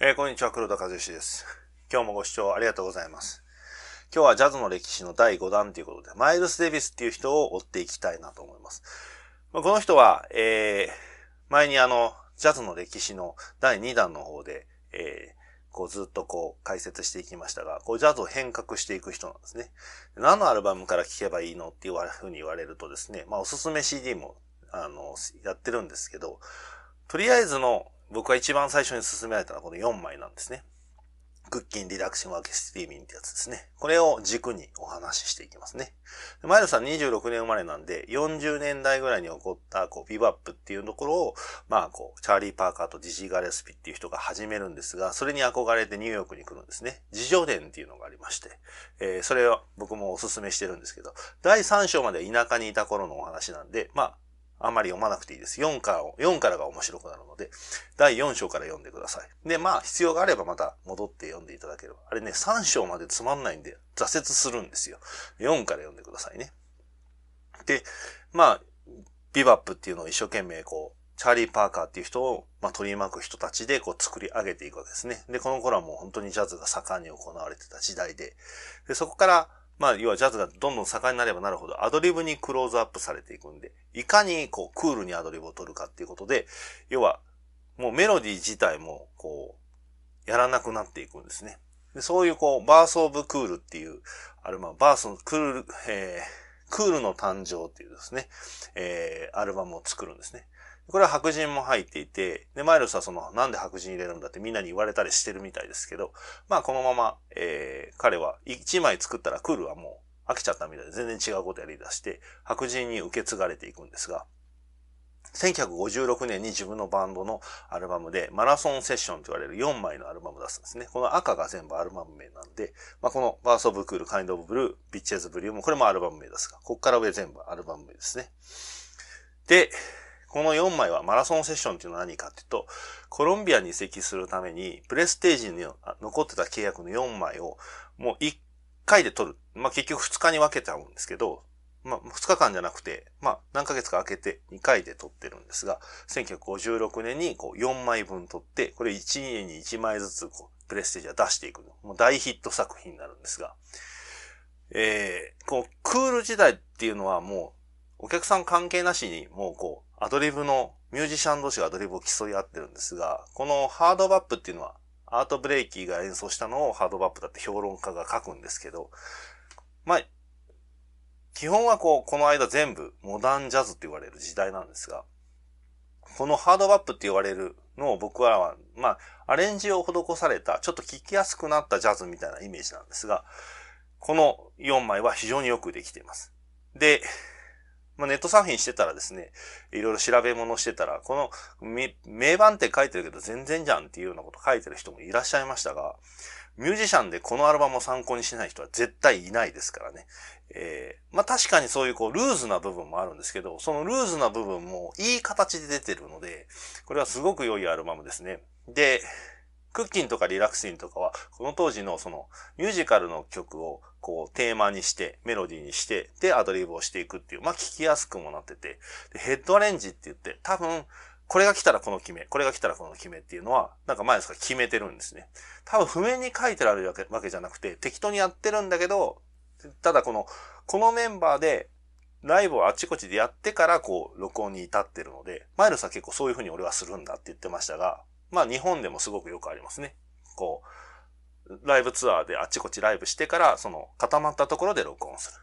えー、こんにちは、黒田和義です。今日もご視聴ありがとうございます。今日はジャズの歴史の第5弾ということで、マイルス・デビスっていう人を追っていきたいなと思います。まあ、この人は、えー、前にあの、ジャズの歴史の第2弾の方で、えー、こうずっとこう解説していきましたが、こうジャズを変革していく人なんですね。何のアルバムから聴けばいいのっていうふうに言われるとですね、まあおすすめ CD も、あの、やってるんですけど、とりあえずの僕が一番最初に勧められたのはこの4枚なんですね。クッキンリラクシングワーケスティーミンってやつですね。これを軸にお話ししていきますね。マイルさん26年生まれなんで、40年代ぐらいに起こった、こう、ビバップっていうところを、まあ、こう、チャーリー・パーカーとジジー・ガレスピっていう人が始めるんですが、それに憧れてニューヨークに来るんですね。自助伝っていうのがありまして、えー、それは僕もお勧めしてるんですけど、第3章まで田舎にいた頃のお話なんで、まあ、あんまり読まなくていいです。4から、4からが面白くなるので、第4章から読んでください。で、まあ、必要があればまた戻って読んでいただければ。あれね、3章までつまんないんで、挫折するんですよ。4から読んでくださいね。で、まあ、ビバップっていうのを一生懸命こう、チャーリー・パーカーっていう人を、まあ、取り巻く人たちでこう作り上げていくわけですね。で、この頃はもう本当にジャズが盛んに行われてた時代で、で、そこから、まあ、要はジャズがどんどん盛んになればなるほど、アドリブにクローズアップされていくんで、いかにこう、クールにアドリブを取るかっていうことで、要は、もうメロディー自体も、こう、やらなくなっていくんですね。でそういうこう、バースオブクールっていう、あルまあ、バースのクール、えー、クールの誕生っていうですね、えー、アルバムを作るんですね。これは白人も入っていて、で、マイルスはその、なんで白人入れるんだってみんなに言われたりしてるみたいですけど、まあこのまま、えー、彼は1枚作ったらクールはもう飽きちゃったみたいで全然違うことやり出して、白人に受け継がれていくんですが、1956年に自分のバンドのアルバムで、マラソンセッションと言われる4枚のアルバムを出すんですね。この赤が全部アルバム名なんで、まあ、このバースオブクール、カインドオブブルー、ビッチェズブリューもこれもアルバム名ですが、こっから上全部アルバム名ですね。で、この4枚はマラソンセッションっていうのは何かっていうと、コロンビアに移籍するために、プレステージに残ってた契約の4枚を、もう1回で取る。まあ、結局2日に分けちゃうんですけど、まあ、2日間じゃなくて、まあ、何ヶ月か空けて2回で撮ってるんですが、1956年にこう4枚分撮って、これ1年に1枚ずつこうプレステージは出していくの。もう大ヒット作品になるんですが、えー、こう、クール時代っていうのはもう、お客さん関係なしに、もうこう、アドリブの、ミュージシャン同士がアドリブを競い合ってるんですが、このハードバップっていうのは、アートブレイキーが演奏したのをハードバップだって評論家が書くんですけど、まあ、基本はこう、この間全部モダンジャズって言われる時代なんですが、このハードバップって言われるのを僕らは、まあ、アレンジを施された、ちょっと聴きやすくなったジャズみたいなイメージなんですが、この4枚は非常によくできています。で、まあ、ネットサーフィンしてたらですね、いろいろ調べ物してたら、この名盤って書いてるけど全然じゃんっていうようなこと書いてる人もいらっしゃいましたが、ミュージシャンでこのアルバムを参考にしない人は絶対いないですからね。えー、まあ確かにそういうこうルーズな部分もあるんですけど、そのルーズな部分もいい形で出てるので、これはすごく良いアルバムですね。で、クッキンとかリラックインとかは、この当時のそのミュージカルの曲をこうテーマにして、メロディーにして、でアドリブをしていくっていう、まあ聞きやすくもなってて、ヘッドアレンジって言って、多分、これが来たらこの決め、これが来たらこの決めっていうのは、なんか前ですか決めてるんですね。多分譜面に書いてあるわけじゃなくて、適当にやってるんだけど、ただこの、このメンバーでライブをあちこちでやってからこう録音に至ってるので、マイルスは結構そういうふうに俺はするんだって言ってましたが、まあ日本でもすごくよくありますね。こう、ライブツアーであっちこっちライブしてから、その固まったところで録音する。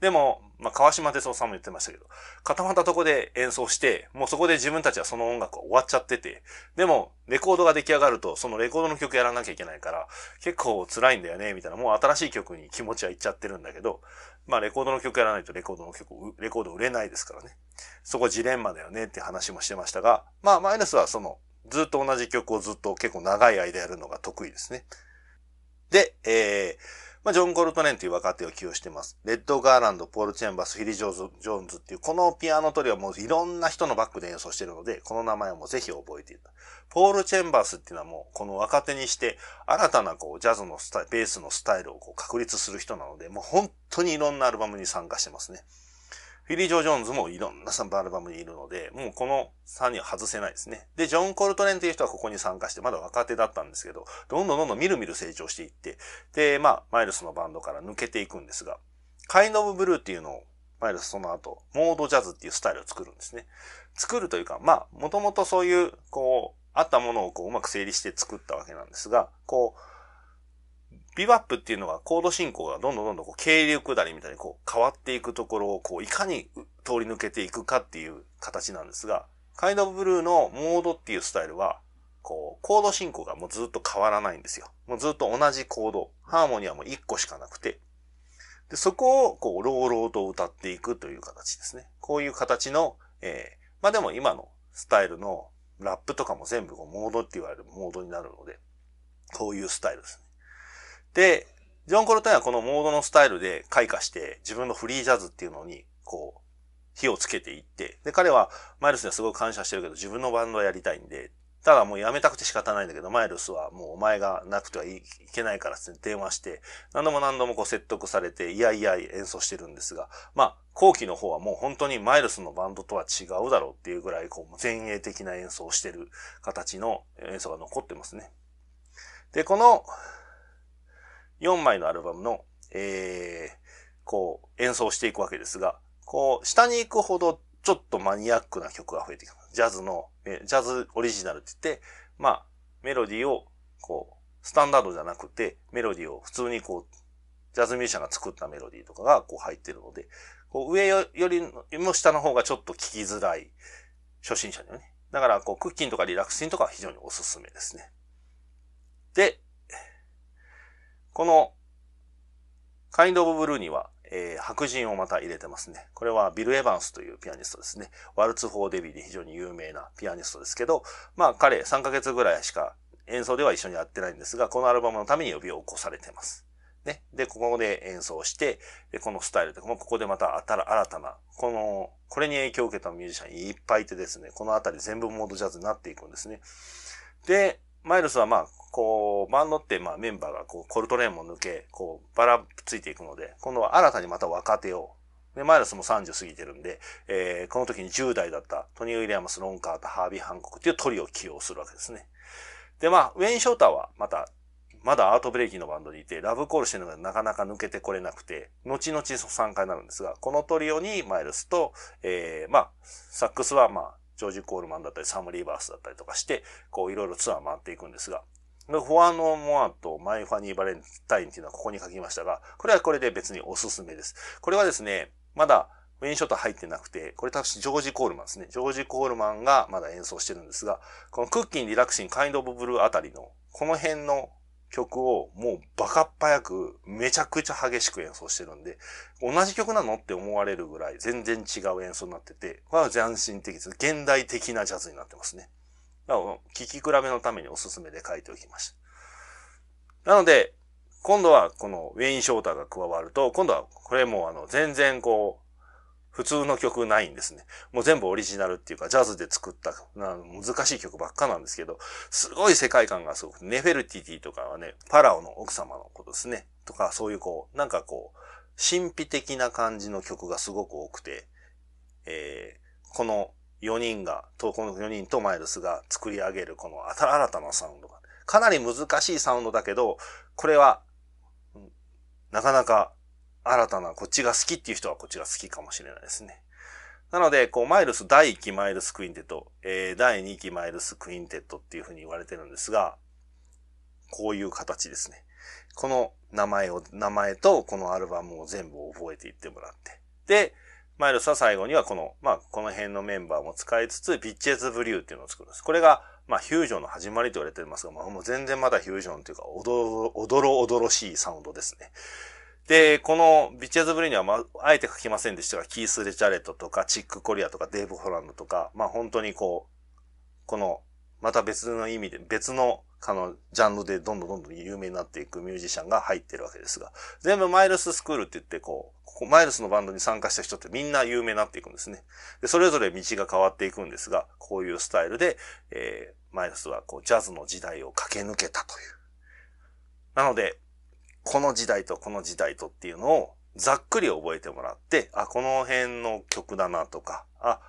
でも、まあ、川島哲夫さんも言ってましたけど、固まったとこで演奏して、もうそこで自分たちはその音楽は終わっちゃってて、でも、レコードが出来上がると、そのレコードの曲やらなきゃいけないから、結構辛いんだよね、みたいな、もう新しい曲に気持ちはいっちゃってるんだけど、まあ、レコードの曲やらないとレコードの曲、レコード売れないですからね。そこジレンマだよねって話もしてましたが、まあ、マイナスはその、ずっと同じ曲をずっと結構長い間やるのが得意ですね。で、えー、まあ、ジョン・コルトレンという若手を起用してます。レッド・ガーランド、ポール・チェンバス、フィリジョー・ジョーンズっていう、このピアノトリはもういろんな人のバックで演奏してるので、この名前をもうぜひ覚えていた。ポール・チェンバースっていうのはもう、この若手にして、新たなこう、ジャズのスタイル、ベースのスタイルをこう、確立する人なので、もう本当にいろんなアルバムに参加してますね。フィリー・ジョー・ジョーンズもいろんなサンバアルバムにいるので、もうこの3人は外せないですね。で、ジョン・コルトレンっていう人はここに参加して、まだ若手だったんですけど、どんどんどんどんみるみる成長していって、で、まあ、マイルスのバンドから抜けていくんですが、カインド・オブ・ブルーっていうのを、マイルスその後、モードジャズっていうスタイルを作るんですね。作るというか、まあ、もともとそういう、こう、あったものをこう、うまく整理して作ったわけなんですが、こう、ビバップっていうのはコード進行がどんどんどんどんこう軽流下りみたいにこう変わっていくところをこういかに通り抜けていくかっていう形なんですが、カイドブルーのモードっていうスタイルは、こう、コード進行がもうずっと変わらないんですよ。もうずっと同じコード、ハーモニーはもう1個しかなくて、で、そこをこう、朗々と歌っていくという形ですね。こういう形の、えー、まあでも今のスタイルのラップとかも全部こうモードって言われるモードになるので、こういうスタイルですね。で、ジョン・コルトンはこのモードのスタイルで開花して、自分のフリージャズっていうのに、こう、火をつけていって、で、彼はマイルスにはすごく感謝してるけど、自分のバンドはやりたいんで、ただもうやめたくて仕方ないんだけど、マイルスはもうお前がなくてはいけないからって電話して、何度も何度もこう説得されて、いやいや演奏してるんですが、まあ、後期の方はもう本当にマイルスのバンドとは違うだろうっていうぐらい、こう、前衛的な演奏をしてる形の演奏が残ってますね。で、この、4枚のアルバムの、えー、こう、演奏していくわけですが、こう、下に行くほどちょっとマニアックな曲が増えてきます。ジャズの、ジャズオリジナルって言って、まあ、メロディーを、こう、スタンダードじゃなくて、メロディーを普通にこう、ジャズミュージシャンが作ったメロディーとかがこう入ってるので、こう上よりも下の方がちょっと聞きづらい初心者にはね。だからこうクッキンとかリラクシンとかは非常におすすめですね。で、この、カインド・オブ・ブルーには、えー、白人をまた入れてますね。これはビル・エヴァンスというピアニストですね。ワルツ・フォー・デビーで非常に有名なピアニストですけど、まあ彼3ヶ月ぐらいしか演奏では一緒にやってないんですが、このアルバムのために呼び起こされてます。ね。で、ここで演奏して、でこのスタイルとかも、ここでまた新たな、この、これに影響を受けたミュージシャンいっぱいいてですね、このあたり全部モードジャズになっていくんですね。で、マイルスはまあ、こう、バンドって、まあメンバーがこう、コルトレーンも抜け、こう、ばらついていくので、今度は新たにまた若手を、で、マイルスも30過ぎてるんで、えー、この時に10代だったトニー・ウィリアムス、ロンカーとハービー・ハンコクていうトリを起用するわけですね。で、まあ、ウェイン・ショーターはまた、まだアートブレイキのバンドにいて、ラブコールしてるのがなかなか抜けてこれなくて、後々参加になるんですが、このトリオにマイルスと、えー、まあ、サックスはまあ、ジョージ・コールマンだったり、サム・リーバースだったりとかして、こう、いろいろツアー回っていくんですが、フォアノーモアとマイファニーバレンタインっていうのはここに書きましたが、これはこれで別におすすめです。これはですね、まだウェインショット入ってなくて、これ確かジョージ・コールマンですね。ジョージ・コールマンがまだ演奏してるんですが、このクッキン・リラクシン・カインド・オブ・ブルーあたりの、この辺の曲をもうバカっ早くめちゃくちゃ激しく演奏してるんで、同じ曲なのって思われるぐらい全然違う演奏になってて、これは斬新的です。現代的なジャズになってますね。聞き比べのためにおすすめで書いておきました。なので、今度はこのウェイン・ショーターが加わると、今度はこれもあの全然こう、普通の曲ないんですね。もう全部オリジナルっていうか、ジャズで作った難しい曲ばっかなんですけど、すごい世界観がすごく、ネフェルティティとかはね、パラオの奥様のことですね。とか、そういうこう、なんかこう、神秘的な感じの曲がすごく多くて、えー、この4人が、と、この4人とマイルスが作り上げるこの新たなサウンドが、かなり難しいサウンドだけど、これは、なかなか新たな、こっちが好きっていう人はこっちが好きかもしれないですね。なので、こう、マイルス、第1期マイルスクインテッド、えー、第2期マイルスクインテッドっていうふうに言われてるんですが、こういう形ですね。この名前を、名前とこのアルバムを全部覚えていってもらって。で、マイルスは最後にはこの、まあ、この辺のメンバーも使いつつ、ビッチェズブリューっていうのを作るんです。これが、まあ、フュージョンの始まりと言われてますが、まあ、もう全然まだフュージョンというか、おどろ、おどろおどろしいサウンドですね。で、このビッチェズブリューには、まあ、あえて書きませんでしたが、キース・レチャレットとか、チック・コリアとか、デーブ・ホランドとか、まあ、本当にこう、この、また別の意味で、別のあの、ジャンルでどんどんどんどん有名になっていくミュージシャンが入ってるわけですが、全部マイルススクールって言ってこう、ここマイルスのバンドに参加した人ってみんな有名になっていくんですね。で、それぞれ道が変わっていくんですが、こういうスタイルで、えー、マイルスはこう、ジャズの時代を駆け抜けたという。なので、この時代とこの時代とっていうのをざっくり覚えてもらって、あ、この辺の曲だなとか、あ、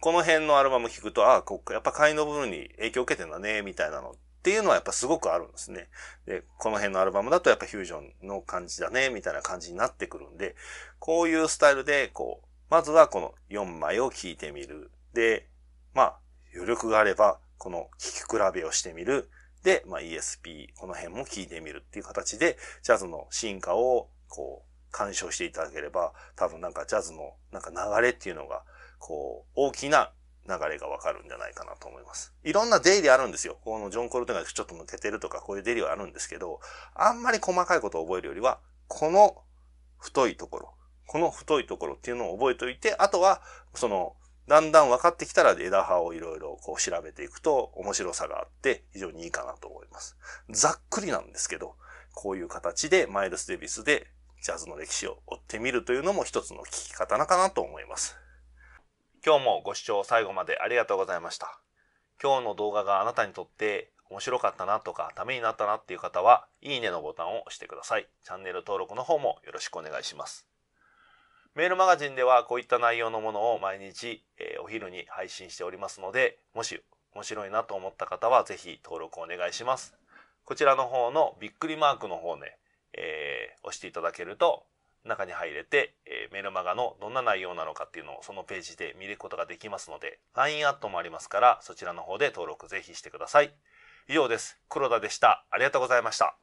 この辺のアルバム聴くと、あ、こやっぱカイのブルーに影響を受けてんだね、みたいなのっていうのはやっぱすごくあるんですね。で、この辺のアルバムだとやっぱフュージョンの感じだね、みたいな感じになってくるんで、こういうスタイルで、こう、まずはこの4枚を聴いてみる。で、まあ、余力があれば、この聴き比べをしてみる。で、まあ ESP、この辺も聴いてみるっていう形で、ジャズの進化を、こう、鑑賞していただければ、多分なんかジャズのなんか流れっていうのが、こう、大きな流れがわかるんじゃないかなと思います。いろんな出入りあるんですよ。このジョン・コルテンがちょっと抜けてるとか、こういう出入りはあるんですけど、あんまり細かいことを覚えるよりは、この太いところ、この太いところっていうのを覚えておいて、あとは、その、だんだん分かってきたら枝葉をいろいろこう調べていくと面白さがあって非常にいいかなと思います。ざっくりなんですけど、こういう形でマイルス・デビスでジャズの歴史を追ってみるというのも一つの聞き方なかなと思います。今日もご視聴最後までありがとうございました。今日の動画があなたにとって面白かったなとかためになったなっていう方は、いいねのボタンを押してください。チャンネル登録の方もよろしくお願いします。メールマガジンではこういった内容のものを毎日、えお昼に配信しておりますので、もし面白いなと思った方はぜひ登録お願いします。こちらの方のびっくりマークの方ね、えー、押していただけると中に入れて、えー、メルマガのどんな内容なのかっていうのをそのページで見ることができますので、LINE アットもありますから、そちらの方で登録ぜひしてください。以上です。黒田でした。ありがとうございました。